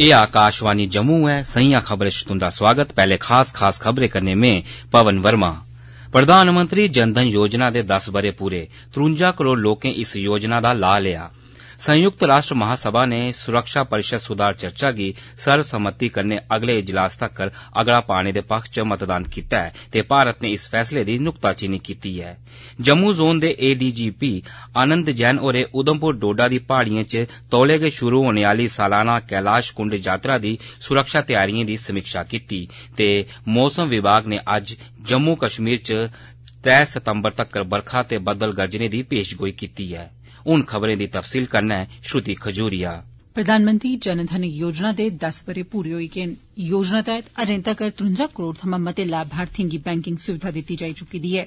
ए आकाशवाणी जम्मू ऐ सईयां खबरें च तुंदा सोआगत पैहले खास खास खबरें कन्नै में पवन वर्मा प्रधानमंत्री जनधन योजना दे दस ब'रे पूरे त्रुंजा करोड़ लोकें इस योजना दा लाह् लिया ऐ संयुक्त राष्ट्र महासभा ने सुरक्षा परिषद सुधार चर्चा गी सर्वसम्मति कन्नै अगले इजलास तक्कर अगड़ा पाने दे पक्ष च मतदान कीता ऐ ते भारत ने इस फैसले दी नुक्ताचीनी कीती ऐ जम्मू जोन दे एडीजीपी आनंद जैन होरें उधमपुर डोडा दी पहाड़िएं च तौले गै शुरू होने आली सालाना कैलाश कुंड यात्रा दी सुरक्षा तैयारिएं दी समीक्षा कीती ते मौसम विभाग ने अज्ज जम्मू कश्मीर च त्रै सितंबर तक बरखा ते बदल गरजने दी पेशगोई कीती ऐ हून खबरें दी तफसील कन्नै श्रुति खजूरिया प्रधानमंत्री जनधन योजना दे दस ब'रे पूरे होई गे योजना तहत अजें तक्कर त्रुंजा करोड़ थमां मते लाभार्थिएं गी बैंकिंग सुविधा दित्ती जाई चुकी दी ऐ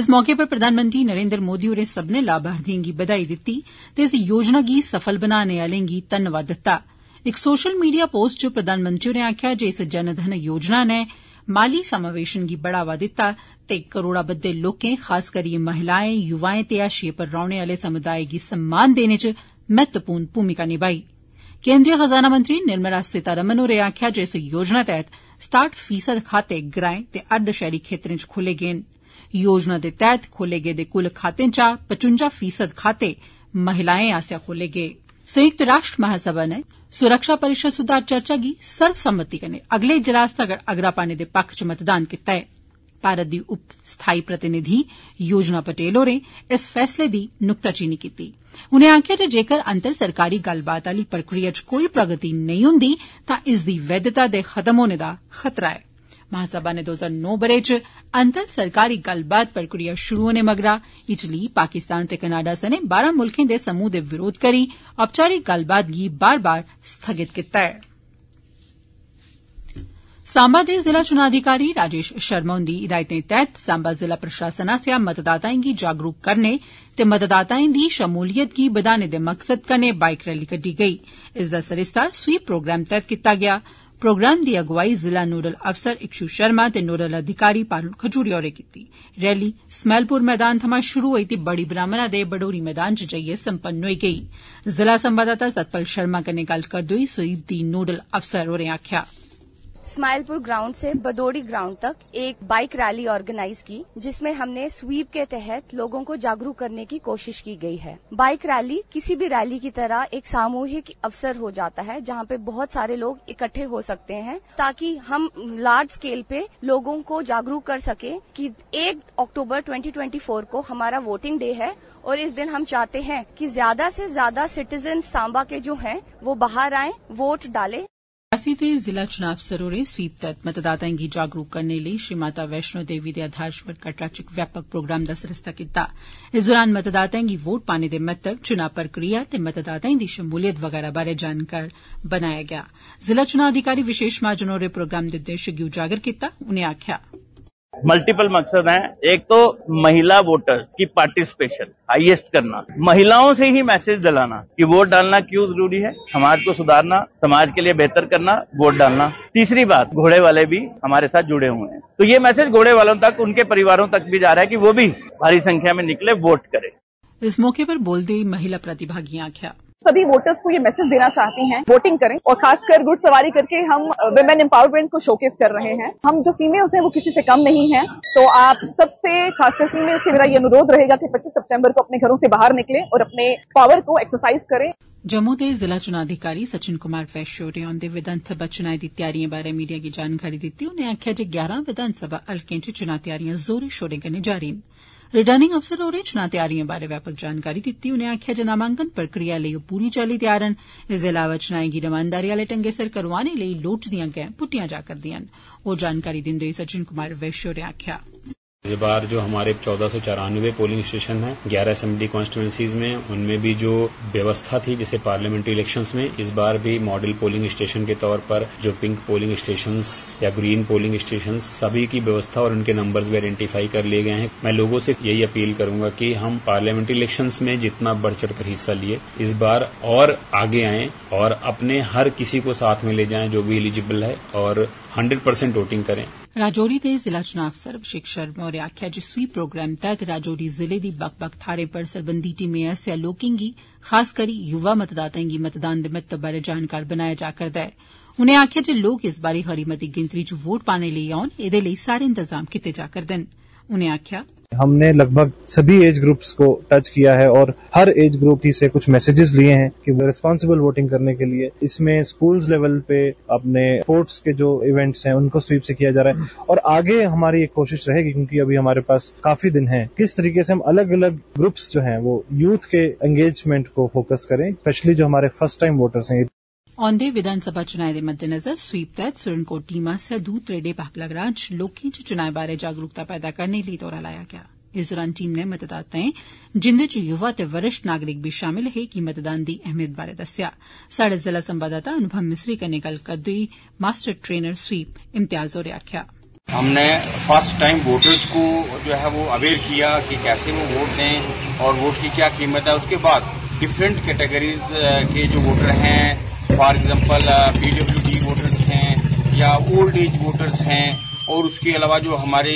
इस मौके पर प्रधानमंत्री नरेन्द्र मोदी होरें सब्बने लाभार्थिएं गी बधाई दित्ती ते इस योजना गी सफल बनाने आलें गी धन्नवाद दित्ता इक सोशल मीडिया पोस्ट च प्रधानमंत्री होरें आक्खेआ जे इस जनधन योजना नै माली समावेश गी बढ़ावा दिता ते करोड़ा बद्दे लोकें खास करियै महिलाएं युवाएं ते हाशिएं पर रौहने आले समुदाय गी सम्मान देने च महत्वपूर्ण भूमिका निभाई केन्द्रीय खजाना मंत्री निर्मला सीतारमण होरें आक्खेआ जे इस योजना तैहत साठ फीसद खाते ग्राएं ते अर्ध शैहरी खेतरें च खोले गे न योजना दे तैहत खोले गेदे कुल खातें चा पचुंजा फीसद खाते महिलाएं आस्सेआ खोले गे न संयुक्त राष्ट्र महासभा नै सुरक्षा परिषद सुधार चर्चा गी सर्वसम्मति कन्नै अगले इजलास तगर अगड़ा पाने दे पक्खै च मतदान कीता ऐ भारत दी उप स्थाई प्रतिनिधि योजना पटेल होरें इस फैसले दी नुक्ताचीनी कीती उनें आक्खेआ जे जेकर अंतर सरकारी गल्लबात आली प्रक्रिया च कोई प्रगति नेई हुन्दी तां इसदी वैधता दे खत्म होने दा खतरा ऐं महासभा ने दो हजार नौ बरे च अंतर सरकारी गल्लबात प्रक्रिया शुरू होने मगरा इटली पाकिस्तान ते कनाडा सने बारह मुल्खें दे समूह दे विरोध करी औपचारिक गल्लबात गी बार बार स्थगित कीता ऐ सांबा दे जिला चुनाव अधिकारी राजेश शर्मा हुंदी हिदायतें तैहत सांबा जिला प्रशासन आसेआ मतदाताएं गी जागरूक करने ते मतदाताएं दी शमूलियत गी बदाने दे मकसद कन्नै बाईक रैली कड्डी गेई इसदा सरिस्ता स्वीप प्रोग्राम तैहत कीता गेआ प्रोग्राम दी अगुवाई जिला नोडल अफसर इक्षु षर्मा ते नोडल अधिकारी पारूल खजूरिया होरें कीत्ती रैली समैलपुर मैदान थमां शुरू होई ते बड़ी ब्राह्मणा दे बडोरी मैदान च जाइयै सम्पन्न होई गेई जिला संवाददाता सतपाल शर्मा कन्नै गल्ल करदे होई स्वीप दी नोडल अफसर होरें आक्खेआ हा स्माइलपुर ग्राउंड से बदोड़ी ग्राउंड तक एक बाइक रैली ऑर्गेनाइज की जिसमें हमने स्वीप के तहत लोगों को जागरूक करने की कोशिश की गई है बाइक रैली किसी भी रैली की तरह एक सामूहिक अवसर हो जाता है जहाँ पे बहुत सारे लोग इकट्ठे हो सकते हैं ताकि हम लार्ज स्केल पे लोगों को जागरूक कर सके कि एक अक्टूबर 2024 को हमारा वोटिंग डे है और इस दिन हम चाहते हैं कि ज्यादा से ज्यादा सिटीजन सांबा के जो हैं वो बाहर आए वोट डालें रियासती दे जिला चुनाव अफसर होरें स्वीप तैहत मतदाताएं गी जागरूक करने लेई श्री माता वैष्णो देवी दे आधार पर कटड़ा च इक व्यापक प्रोग्राम दा सरिस्ता कीता इस दौरान मतदाताएं गी वोट पाने दे महत्व मतलब चुनाव प्रक्रिया ते मतदाताएं दी शमूलियत वगैरा बारे जानकार बनाया गया जिला चुनाव अधिकारी विशेष महाजन होरें प्रोग्राम दे उद्देश्य गी उजागर कीता उनें आक्खेआ मल्टीपल मकसद हैं एक तो महिला वोटर्स की पार्टिसिपेशन हाईएस्ट करना महिलाओं से ही मैसेज दिलाना कि वोट डालना क्यों जरूरी है समाज को सुधारना समाज के लिए बेहतर करना वोट डालना तीसरी बात घोड़े वाले भी हमारे साथ जुड़े हुए हैं तो ये मैसेज घोड़े वालों तक उनके परिवारों तक भी जा रहा है कि वो भी भारी संख्या में निकले वोट करे इस मौके पर बोलदे महिला प्रतिभागियां आख्या सभी वोटर्स को ये मैसेज देना चाहते हैं वोटिंग करें और खासकर गुड़ सवारी करके हम वेमेन uh, एम्पावरमेंट को शोकेस कर रहे हैं हम जो फीमेल्स हैं वो किसी से कम नहीं है तो आप सबसे खासकर फीमेल से मेरा ये अनुरोध रहेगा कि 25 सितंबर को अपने घरों से बाहर निकलें और अपने पावर को एक्सरसाइज करें जम्मू के जिला चुनाव अधिकारी सचिन कुमार वैश होरें विधानसभा चुनाव की तैयारियों बारे मीडिया की जानकारी दी उन्हें आख्या जे विधानसभा हलकें चुनाव तैयारियां जोरें शोरें जारी हैं रिटर्निंग अफसर होरें चुना तैयारिएं बारै व्यापक जानकारी दित्ती उनें आक्खेआ जे नामांकन प्रक्रिया लेई ओह् पूरी चाल्ली तैयार न इसदे अलावा चुनाएं गी रमानदारी आले ढंगै सिर करोआने लेई लोड़चदियां गैंई पुट्टियां जा करदियां न जानकारी दिंदे होई सचिन कुमार वैश्य होरें आक्खेआ इस बार जो हमारे चौदह सौ चौरानवे पोलिंग स्टेशन हैं ग्यारह असेंबली कॉन्स्टिट्यूंसीज में उनमें भी जो व्यवस्था थी जैसे पार्लियामेंट्री इलेक्शंस में इस बार भी मॉडल पोलिंग स्टेशन के तौर पर जो पिंक पोलिंग स्टेशंस या ग्रीन पोलिंग स्टेशन सभी की व्यवस्था और उनके नंबर्स भी आइडेंटिफाई कर लिए गए हैं मैं लोगों से यही अपील करूंगा कि हम पार्लियामेंट्री इलेक्शन में जितना बढ़ चढ़ कर हिस्सा लिए इस बार और आगे आए और अपने हर किसी को साथ में ले जाएं जो भी एलिजिबल है और हंड्रड परसेंट वोटिंग करें राजौरी दे जिला चुनाव अफसर अभिषेक शर्मा होरें आक्खेआ जे स्वीप प्रोग्राम तैहत राजौरी जिले दी बक्ख बक्ख थाहरें पर सरबंधी टीमें आस्सेआ लोकें गी खास करी युवा मतदाताएं गी मतदान दे महत्व बारे जानकार बनाया जा करदा ऐ उनें आक्खेआ जे लोक इस बारी खरी मती गिनतरी च वोट पाने लेई औन एदे लेई सारे इंतजाम कीते जा करदे न उन्हें आख्या हमने लगभग सभी एज ग्रुप्स को टच किया है और हर एज ग्रुप ही से कुछ मैसेजेस लिए हैं कि रिस्पॉन्सिबल वोटिंग करने के लिए इसमें स्कूल्स लेवल पे अपने स्पोर्ट्स के जो इवेंट्स हैं उनको स्वीप से किया जा रहा है और आगे हमारी एक कोशिश रहेगी क्योंकि अभी हमारे पास काफी दिन है किस तरीके से हम अलग अलग ग्रुप्स जो है वो यूथ के एंगेजमेंट को फोकस करें स्पेशली जो हमारे फर्स्ट टाइम वोटर्स हैं औंदे विधानसभा चुनाएं दे मद्देनज़र स्वीप तैहत सुरनकोट टीम आस्सेआ दूर दरेडे पाकला ग्रां च लोकें च चुनाएं बारै जागरूकता पैदा करने लेई दौरा लाया गेआ इस दौरान टीम नै मतदाताएं जिंदे च युवा ते वरिष्ठ नागरिक बी शामल हे कि मतदान दी अहमियत बारै दस्सेआ साढ़े जिला संवाददाता अनुभव मिसरी कन्नै गल्ल करदे होई मास्टर ट्रेनर स्वीप इम्तियाज होरें आक्खेआ हमने फर्स्ट टाइम वोटर्स को जो है वो अवेयर किया कि कैसे वो वोट दें और वोट की क्या कीमत है उसके बाद डिफरेंट कैटेगरीज के जो वोटर हैं फॉर एग्जांपल डी वोटर्स हैं या ओल्ड एज वोटर्स हैं और उसके अलावा जो हमारे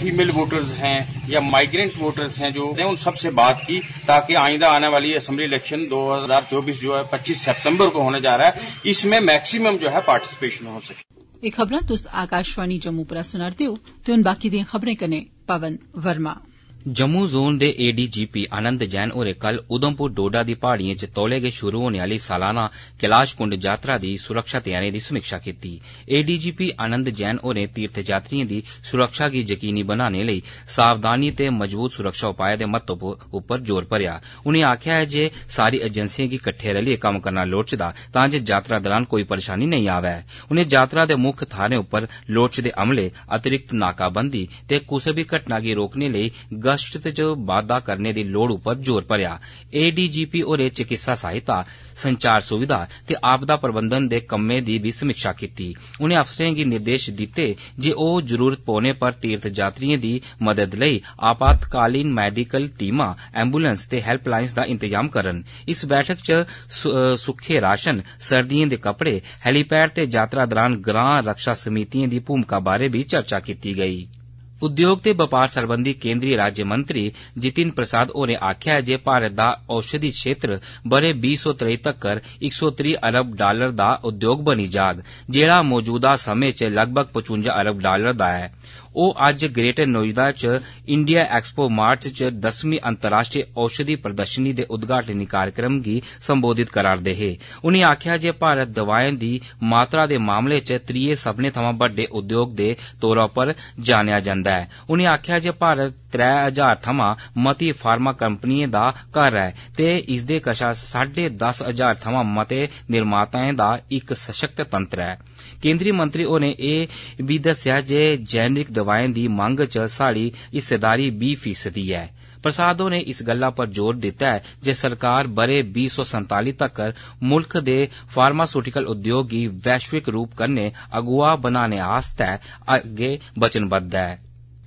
फीमेल वोटर्स हैं या माइग्रेंट वोटर्स हैं जो उन सब से बात की ताकि आइंदा आने वाली असेंबली इलेक्शन 2024 जो है 25 सितंबर को होने जा रहा है इसमें मैक्सिमम जो है पार्टिसिपेशन हो सके एक खबर तुम आकाशवाणी जम्मू पर सुनाते हो तो उन बाकी दबरें खबरें पवन वर्मा जम्मू जोन दे AD G P Anand Jain होरें कल उधमपुर डोडा दी प्हाड़ियें च तौले गै शुरू होने आली सालाना कैलाश कुंड यात्रा दी सुरक्षा तैयारिएं दी समीक्षा कीती A D G P Anand Jain होरें तीर्थ यात्रिएं दी सुरक्षा गी यकीनी बनाने लेई सावधानी ते मजबूत सुरक्षा उपाएं दे महत्वै उप्पर जोर भरेआ उनें आक्खेआ ऐ जे सारी एजेंसिएं गी किट्ठे रलियै कम्म करना लोड़चदा तां जे यात्रा दौरान कोई परेशानी नेई आवै उनें यात्रा दे मुक्ख थाहरें उप्पर लोड़चदे अमले अतिरिक्त नाकाबंदी ते कुसै बी घटना गी रोकने लेई सष्त च बाद्दा करने दी लोड़ उप्पर जोर भरेआ ए डी जी पी होरें चिकित्सा सहायता संचार सुविधा ते आपदा प्रबंधन दे कम्मै दी बी समीक्षा कीत्ती उनें अफसरें गी निर्देश दिते जे ओ जरूरत पौने पर तीर्थ यात्रिएं दी मदद लेई आपातकालीन मैडिकल टीमां एम्बुलैंस ते हैल्पलाईन दा इंतजाम करन इस बैठक च सुक्खे राशन सर्दिएं दे कपडे हैलीपैड ते यात्रा दौरान ग्रां रक्षा समितिएं दी भूमिका बारै बी चर्चा कीती गेई उद्योग ते बपार सरबंधी केन्द्रीय मंत्री जितिन प्रसाद होरें आक्खेआ ऐ जे भारत दा औषधि क्षेत्र ब'रे बीह् सौ त्रेई तक्कर इक सौ त्री अरब डालर दा उद्योग बनी जाग जेड़ा मौजूदा समें च लगभग पचुंजा अरब डालर दा ऐ ਉਹ ਅੱਜ ਗ੍ਰੇਟਰ ਨੋਇਦਾ ਚ ਇੰਡੀਆ ਐਕਸਪੋ ਮਾਰਚ ਚ 10ਵੀਂ ਅੰਤਰਰਾਸ਼ਟਰੀ ਔਸ਼ਧੀ ਪ੍ਰਦਰਸ਼ਨੀ ਦੇ ਉਦਘਾਟਨੀ ਕਾਰਜਕ੍ਰਮ ਗੀ ਸੰਬੋਧਿਤ ਕਰਾਰਦੇ ਹੇ ਉਨੀ ਆਖਿਆ ਜੇ ਭਾਰਤ ਦਵਾਈਆਂ ਦੀ ਮਾਤਰਾ ਦੇ ਮਾਮਲੇ ਚ ਤ੍ਰੀਏ ਸਭਨੇ ਥਾਂ ਵੱਡੇ ਉਦਯੋਗ ਦੇ ਤੌਰ ਉਪਰ ਜਾਣਿਆ ਜਾਂਦਾ ਹੈ ਉਨੀ ਆਖਿਆ ਜੇ ਭਾਰਤ 3000 ਥਾਂ ਮਤੀ ਫਾਰਮਾ ਕੰਪਨੀਆਂ ਦਾ ਘਰ ਹੈ ਤੇ ਇਸ ਦੇ ਕਸ਼ਾ 10.5000 ਥਾਂ ਮਤੇ ਨਿਰਮਾਤਾਵਾਂ ਦਾ ਇੱਕ ਸਸ਼ਕਤ ਤੰਤਰ ਹੈ केन्द्रीय मंत्री होरें एह् बी दस्सेआ जे जेनरिक दवाएं दी मंग च साढ़ी हिस्सेदारी बीह् फीसदी ऐ प्रसाद होरें इस गल्ला पर जोर दित्ता ऐ जे सरकार बरे बीह् सौ संताली तक्कर मुल्ख दे फार्मास्यूटिकल उद्योग गी वैश्विक रूप कन्नै अगुवाह बनाने आस्तै अग्गै वचनबद्ध ऐं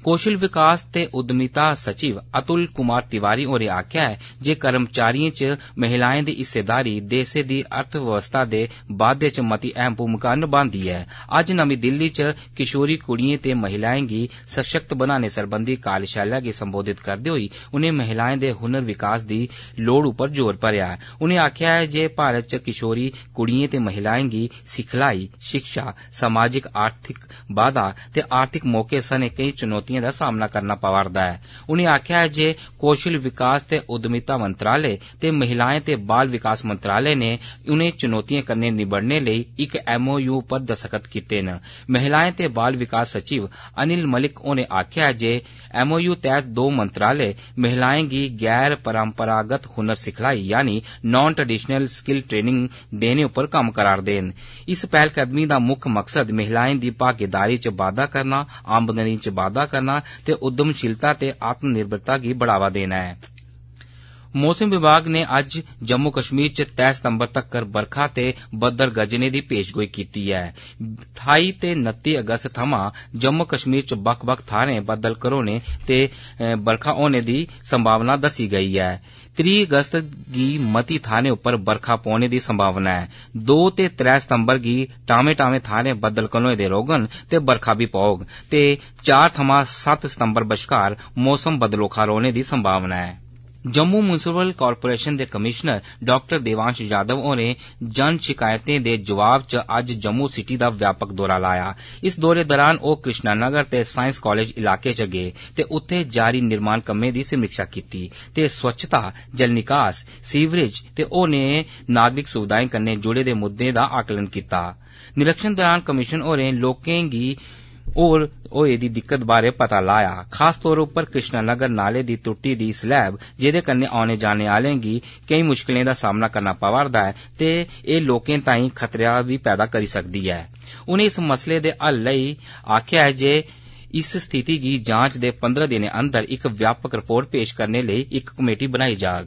कौशल विकास ते उद्यमिता सचिव अतुल कुमार तिवारी होरें आक्खेआ ऐ जे कर्मचारिएं च महिलाएं दी हिस्सेदारी देसै दी अर्थव्यवस्था दे बाद्दे च मती अहम भूमिका नभांदी ऐ अज्ज नमीं दिल्ली च किशोरी कुड़िएं ते महिलाएं गी सशक्त बनाने सरबंधी कार्यशाला गी संबोधित करदे होई उनें महिलाएं दे हुनर विकास दी लोड़ उप्पर जोर भरेआ उनें आक्खेआ ऐ जे भारत च किशोरी कुड़िएं ते महिलाएं गी सिखलाई शिक्षा समाजिक आर्थिक बाद्दा ते आर्थिक मौके सने केई चुनौतियां दा सामना करना पवारदा ऐ उनें आक्खेआ जे कौशल विकास ते उद्यमिता मंत्रालय ते महिलाएं ते बाल विकास मंत्रालय नै इनें चुनौतिएं कन्नै निबड़ने लेई इक एमओयू पर दस्तखत कीते न महिलाएं ते बाल विकास सचिव अनिल मलिक होरें आक्खेआ जे एमओयू तैहत दो मंत्रालय महिलाएं गी गैर परम्परागत हुनर सिखलाई यानि नान ट्रडीशनल स्किल ट्रेनिंग देने पर कम्म करा'रदे न इस पैह्लकदमी दा मुक्ख मकसद महिलाएं दी भागीदारी च बाद्दा करना आमदनी च बाद्दा करना ਕਰਨਾ ਤੇ ਉਦਮਸ਼ੀਲਤਾ ਤੇ ਆਤਮ ਨਿਰਭਰਤਾ ਗੀ ਬੜਾਵਾ ਦੇਣਾ ਹੈ मौसम विभाग ने अज जम्मू कश्मीर च तय सितंबर तक्कर बरखा ते बद्दल गजने की पेशगोई की ऐ ठाई ते नती अगस्त थमां जम्मू कश्मीर च बख बक्ख थाहरें बद्दल घरोने ते बरखा होने की संभावना दसी गई ऐं ਤਰੀ ਅਗਸਤ ਦੀ ਮਤੀ ਥਾਣੇ ਉੱਪਰ ਵਰਖਾ ਪਾਉਣ ਦੀ ਸੰਭਾਵਨਾ ਹੈ 2 ਤੇ 3 ਸਤੰਬਰ ਦੀ ਟਾਵੇਂ ਟਾਵੇਂ ਥਾਣੇ ਬੱਦਲ ਕਨੋਏ ਦੇ ਰੋਗਨ ਤੇ ਵਰਖਾ ਵੀ ਪਾਉਗ ਤੇ 4 ਥਮਾ 7 ਸਤੰਬਰ ਬਸ਼ਕਾਰ ਮੌਸਮ ਬਦਲੋ ਖਾਰੋਣੇ ਦੀ ਸੰਭਾਵਨਾ ਹੈ जम्मू मुंसिपल कारपोरेशन दे कमीशनर डा देवांश यादव होरें जन शिकायतें दे जवाब च अज्ज जम्मू सिटी दा व्यापक दौरा लाया इस दौरे दौरान ओ कृष्णा नगर ते साईंस कॉलेज इलाके च गे ते उत्थे जारी निर्माण कम्में दी समीक्षा कीती ते स्वच्छता जल निकास सीवरेज ते होरने नागरिक सुविधाएं कन्नै जुड़े दे मुद्दें दा आकलन कीता निरीक्षण दौरान कमीशन होरें लोकें गी ਔਰ ਉਹ ਇਹਦੀ ਦਿੱਕਤ ਬਾਰੇ ਪਤਾ ਲਾਇਆ ਖਾਸ ਤੌਰ ਉੱਪਰ ਕ੍ਰਿਸ਼ਨਾ ਨਗਰ ਨਾਲੇ ਦੀ ਟੁੱਟੀ ਦੀ ਸਲੈਬ ਜਿਹਦੇ ਕੰਨੇ ਆਉਣੇ ਜਾਣੇ ਆਲੇਗੀ ਕਈ ਮੁਸ਼ਕਲਾਂ ਦਾ ਸਾਹਮਣਾ ਕਰਨਾ ਪਵਾਰਦਾ ਹੈ ਤੇ ਇਹ ਲੋਕਾਂ ਤਾਈਂ ਖਤਰਿਆ ਵੀ ਪੈਦਾ ਕਰ ਸਕਦੀ ਹੈ ਉਹਨੇ ਇਸ ਮਸਲੇ ਦੇ ਹੱਲ ਲਈ ਆਖਿਆ ਹੈ ਜੇ ਇਸ ਸਥਿਤੀ ਦੀ ਜਾਂਚ ਦੇ 15 ਦਿਨੇ ਅੰਦਰ ਇੱਕ ਵਿਆਪਕ ਰਿਪੋਰਟ ਪੇਸ਼ ਕਰਨ ਲਈ ਇੱਕ ਕਮੇਟੀ ਬਣਾਈ ਜਾਗ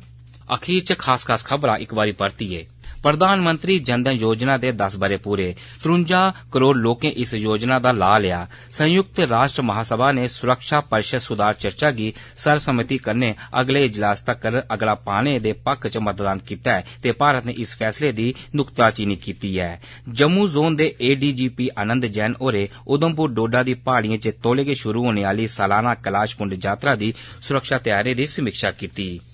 ਅਖੀਰ ਚ ਖਾਸ ਖਾਸ ਖਬਰਾਂ ਇੱਕ ਵਾਰੀ ਪੜਤੀਏ प्रधानमंत्री जनधन योजना दे दस बरे पूरे त्रुंजा करोड़ लोकें इस योजना दा लाह लेआ संयुक्त राश्ट्र महासभा नै सुरक्षा परिषद सुधार चर्चा गी सरबस्मति कन्नै अगले इजलास तगर अगड़ा पाने दे पक्खै च मतदान कीता ऐ ते भारत नै इस फैसले दी नुक्ताचीनी कीती ऐ जम्मू जोन दे A D G P Anand Jain होरें उधमपुर डोडा दी प्हाड़ियें च तौले गै षुरू होने आली सालाना कैलाश कुंड यात्रा दी सुरक्षा तैयारिएं दी समीक्षा कीती